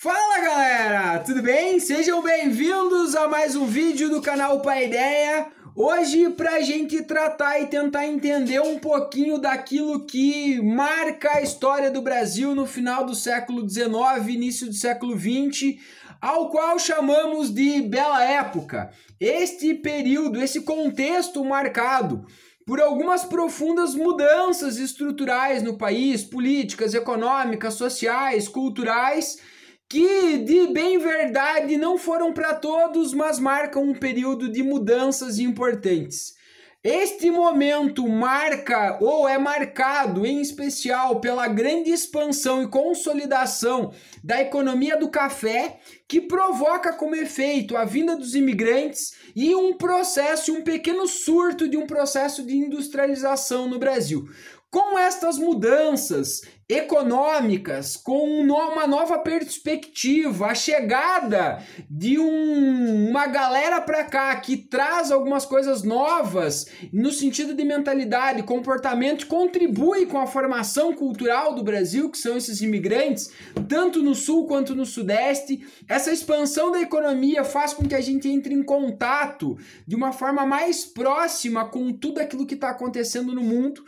Fala galera, tudo bem? Sejam bem-vindos a mais um vídeo do canal Pai Ideia. Hoje a gente tratar e tentar entender um pouquinho daquilo que marca a história do Brasil no final do século XIX, início do século XX, ao qual chamamos de Bela Época. Este período, esse contexto marcado por algumas profundas mudanças estruturais no país, políticas, econômicas, sociais, culturais que de bem verdade não foram para todos, mas marcam um período de mudanças importantes. Este momento marca ou é marcado em especial pela grande expansão e consolidação da economia do café, que provoca como efeito a vinda dos imigrantes e um processo, um pequeno surto de um processo de industrialização no Brasil. Com estas mudanças econômicas, com uma nova perspectiva, a chegada de um, uma galera para cá que traz algumas coisas novas no sentido de mentalidade, comportamento, contribui com a formação cultural do Brasil, que são esses imigrantes, tanto no sul quanto no sudeste. Essa expansão da economia faz com que a gente entre em contato de uma forma mais próxima com tudo aquilo que está acontecendo no mundo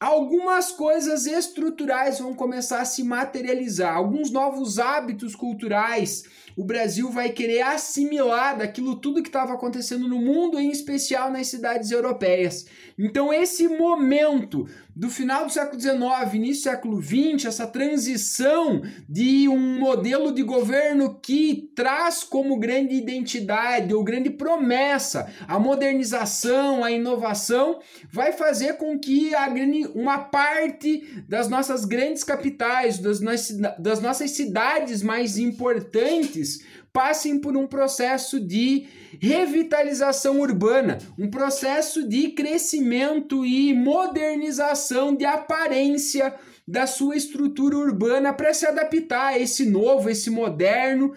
algumas coisas estruturais vão começar a se materializar, alguns novos hábitos culturais o Brasil vai querer assimilar daquilo tudo que estava acontecendo no mundo, em especial nas cidades europeias. Então, esse momento do final do século XIX, início do século XX, essa transição de um modelo de governo que traz como grande identidade ou grande promessa a modernização, a inovação, vai fazer com que a, uma parte das nossas grandes capitais, das, das nossas cidades mais importantes, eles passem por um processo de revitalização urbana, um processo de crescimento e modernização de aparência da sua estrutura urbana para se adaptar a esse novo, esse moderno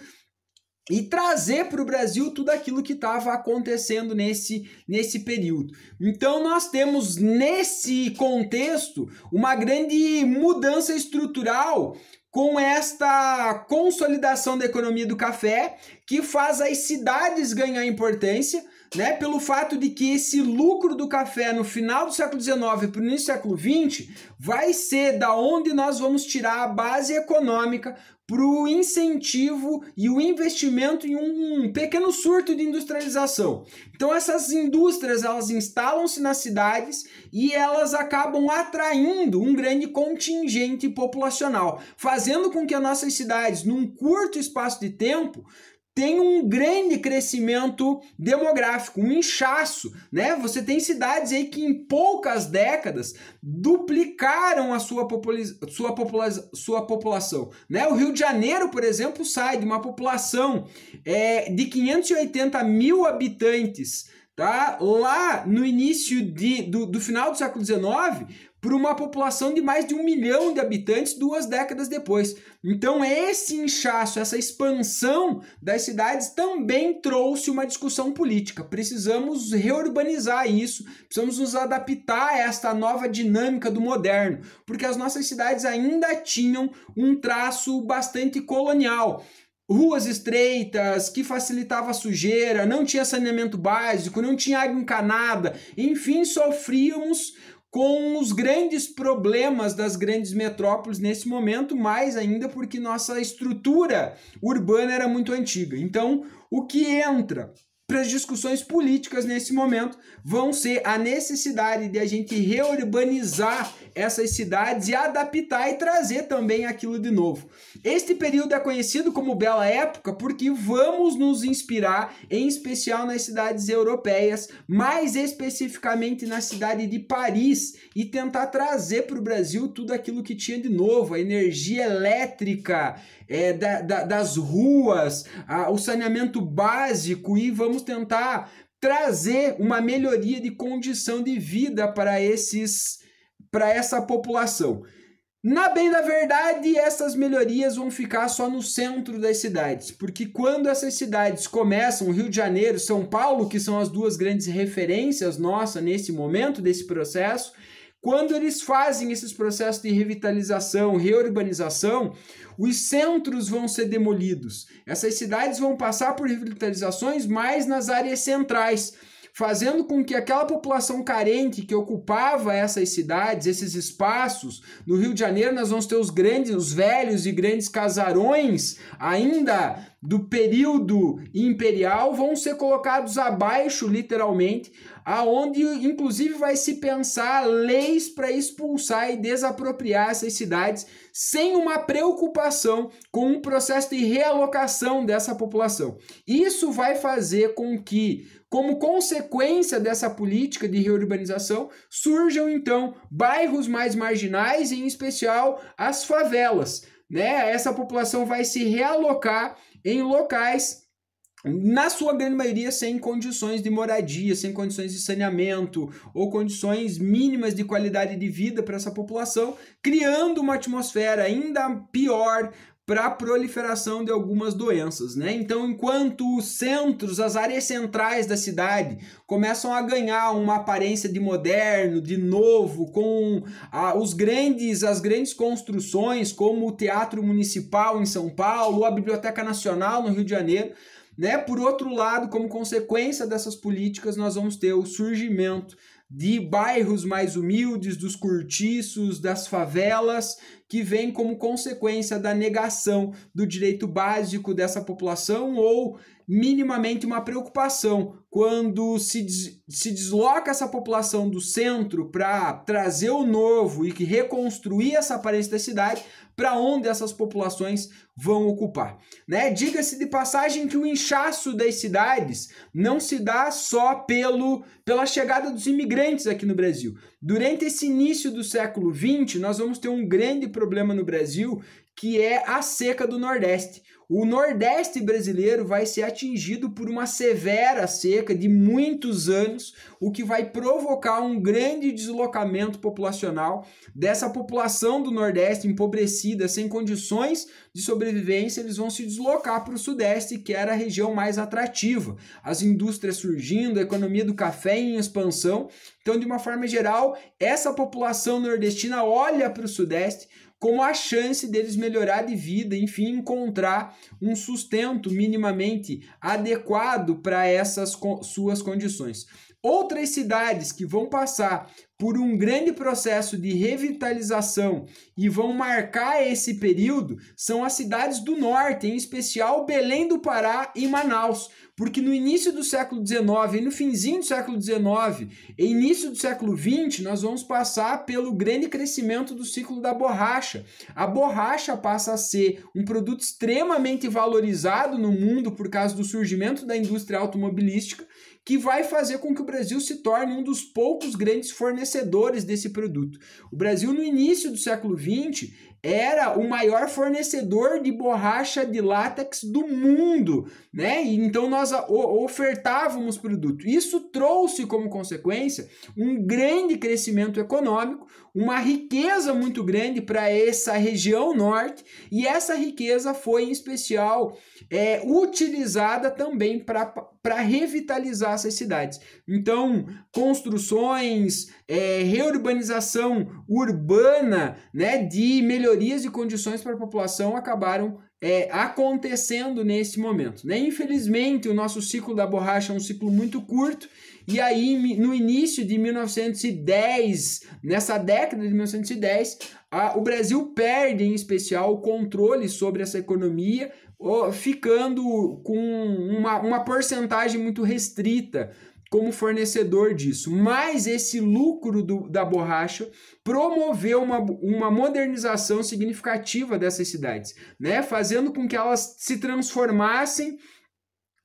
e trazer para o Brasil tudo aquilo que estava acontecendo nesse, nesse período. Então, nós temos nesse contexto uma grande mudança estrutural com esta consolidação da economia do café, que faz as cidades ganhar importância né, pelo fato de que esse lucro do café no final do século XIX para o início do século XX vai ser da onde nós vamos tirar a base econômica para o incentivo e o investimento em um pequeno surto de industrialização. Então essas indústrias elas instalam-se nas cidades e elas acabam atraindo um grande contingente populacional, fazendo com que as nossas cidades, num curto espaço de tempo, tem um grande crescimento demográfico, um inchaço, né? Você tem cidades aí que em poucas décadas duplicaram a sua, popula sua, popula sua população, né? O Rio de Janeiro, por exemplo, sai de uma população é, de 580 mil habitantes tá? lá no início de, do, do final do século XIX para uma população de mais de um milhão de habitantes duas décadas depois. Então, esse inchaço, essa expansão das cidades também trouxe uma discussão política. Precisamos reurbanizar isso, precisamos nos adaptar a esta nova dinâmica do moderno, porque as nossas cidades ainda tinham um traço bastante colonial ruas estreitas, que facilitava a sujeira, não tinha saneamento básico, não tinha água encanada, enfim, sofríamos com os grandes problemas das grandes metrópoles nesse momento, mais ainda porque nossa estrutura urbana era muito antiga. Então, o que entra para as discussões políticas nesse momento vão ser a necessidade de a gente reurbanizar essas cidades e adaptar e trazer também aquilo de novo. Este período é conhecido como Bela Época porque vamos nos inspirar, em especial nas cidades europeias, mais especificamente na cidade de Paris, e tentar trazer para o Brasil tudo aquilo que tinha de novo, a energia elétrica é, da, da, das ruas, a, o saneamento básico e vamos vamos tentar trazer uma melhoria de condição de vida para esses para essa população. Na bem da verdade, essas melhorias vão ficar só no centro das cidades, porque quando essas cidades começam, Rio de Janeiro, São Paulo, que são as duas grandes referências nossa nesse momento desse processo, quando eles fazem esses processos de revitalização, reurbanização, os centros vão ser demolidos. Essas cidades vão passar por revitalizações mais nas áreas centrais fazendo com que aquela população carente que ocupava essas cidades, esses espaços, no Rio de Janeiro nós vamos ter os grandes, os velhos e grandes casarões ainda do período imperial vão ser colocados abaixo literalmente, aonde inclusive vai se pensar leis para expulsar e desapropriar essas cidades sem uma preocupação com um processo de realocação dessa população. Isso vai fazer com que como consequência dessa política de reurbanização, surgem então bairros mais marginais, em especial as favelas. Né? Essa população vai se realocar em locais na sua grande maioria sem condições de moradia, sem condições de saneamento ou condições mínimas de qualidade de vida para essa população, criando uma atmosfera ainda pior para a proliferação de algumas doenças, né? Então, enquanto os centros, as áreas centrais da cidade começam a ganhar uma aparência de moderno, de novo, com ah, os grandes, as grandes construções, como o Teatro Municipal em São Paulo, a Biblioteca Nacional no Rio de Janeiro, né? Por outro lado, como consequência dessas políticas, nós vamos ter o surgimento de bairros mais humildes, dos cortiços, das favelas, que vem como consequência da negação do direito básico dessa população ou minimamente uma preocupação quando se, des se desloca essa população do centro para trazer o novo e que reconstruir essa aparência da cidade para onde essas populações vão ocupar. Né? Diga-se de passagem que o inchaço das cidades não se dá só pelo, pela chegada dos imigrantes aqui no Brasil. Durante esse início do século XX, nós vamos ter um grande problema no Brasil que é a seca do Nordeste. O Nordeste brasileiro vai ser atingido por uma severa seca de muitos anos, o que vai provocar um grande deslocamento populacional dessa população do Nordeste empobrecida, sem condições de sobrevivência, eles vão se deslocar para o Sudeste, que era a região mais atrativa. As indústrias surgindo, a economia do café em expansão, então, de uma forma geral, essa população nordestina olha para o Sudeste como a chance deles melhorar de vida, enfim, encontrar um sustento minimamente adequado para essas suas condições. Outras cidades que vão passar por um grande processo de revitalização e vão marcar esse período são as cidades do norte, em especial Belém do Pará e Manaus, porque no início do século XIX e no finzinho do século XIX e início do século XX nós vamos passar pelo grande crescimento do ciclo da borracha. A borracha passa a ser um produto extremamente valorizado no mundo por causa do surgimento da indústria automobilística que vai fazer com que o Brasil se torne um dos poucos grandes fornecedores desse produto. O Brasil, no início do século XX, era o maior fornecedor de borracha de látex do mundo, né? Então nós ofertávamos produto. Isso trouxe como consequência um grande crescimento econômico, uma riqueza muito grande para essa região norte, e essa riqueza foi em especial é, utilizada também para revitalizar essas cidades. Então, construções, é, reurbanização urbana, né, de melhorias de condições para a população acabaram é, acontecendo nesse momento. Né? Infelizmente, o nosso ciclo da borracha é um ciclo muito curto, e aí no início de 1910, nessa década de 1910, a, o Brasil perde em especial o controle sobre essa economia, ficando com uma, uma porcentagem muito restrita como fornecedor disso. Mas esse lucro do, da borracha promoveu uma, uma modernização significativa dessas cidades, né? fazendo com que elas se transformassem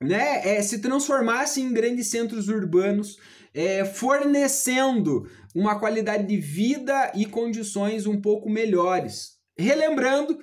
né, é, se transformassem em grandes centros urbanos, é, fornecendo uma qualidade de vida e condições um pouco melhores. Relembrando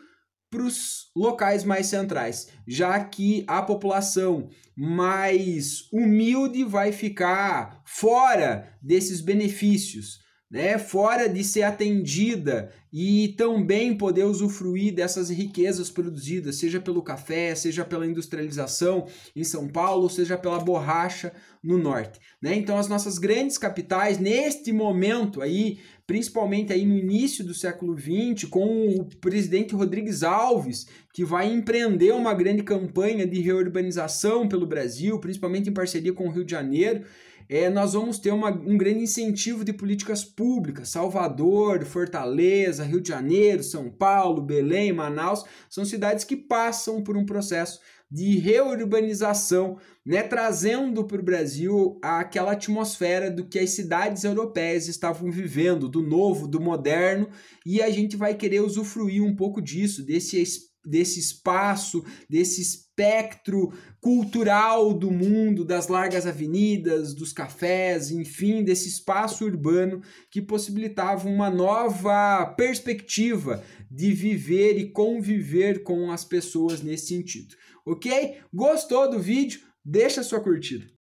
para os locais mais centrais, já que a população mais humilde vai ficar fora desses benefícios né, fora de ser atendida e também poder usufruir dessas riquezas produzidas, seja pelo café, seja pela industrialização em São Paulo, seja pela borracha no norte. Né? Então as nossas grandes capitais, neste momento aí, principalmente aí no início do século XX, com o presidente Rodrigues Alves, que vai empreender uma grande campanha de reurbanização pelo Brasil, principalmente em parceria com o Rio de Janeiro, é, nós vamos ter uma, um grande incentivo de políticas públicas. Salvador, Fortaleza, Rio de Janeiro, São Paulo, Belém, Manaus são cidades que passam por um processo de reurbanização, né, trazendo para o Brasil aquela atmosfera do que as cidades europeias estavam vivendo, do novo, do moderno, e a gente vai querer usufruir um pouco disso, desse, desse espaço, desse espaço espectro cultural do mundo, das largas avenidas, dos cafés, enfim, desse espaço urbano que possibilitava uma nova perspectiva de viver e conviver com as pessoas nesse sentido. Ok? Gostou do vídeo? Deixa sua curtida.